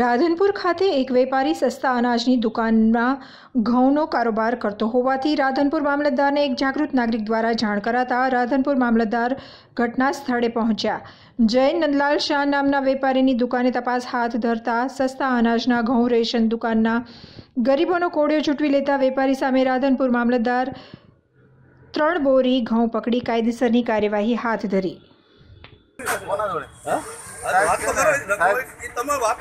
રાધનપુર ખાતે એક વેપારી સસ્તા અનાજની દુકાનમાં ઘઉંનો કારોબાર કરતો હોવાથી રાધનપુર મામલતદારને એક જાગૃત નાગરિક દ્વારા જાણ કરાતા રાધનપુર મામલતદાર ઘટના સ્થળે પહોંચ્યા જય નંદલાલ શાહ નામના વેપારીની દુકાને તપાસ હાથ ધરતા સસ્તા અનાજના ઘઉં રેશન દુકાનના ગરીબોનો કોડિયો ચૂંટવી લેતા વેપારી સામે રાધનપુર મામલતદાર ત્રણ બોરી ઘઉં પકડી કાયદેસરની કાર્યવાહી હાથ ધરી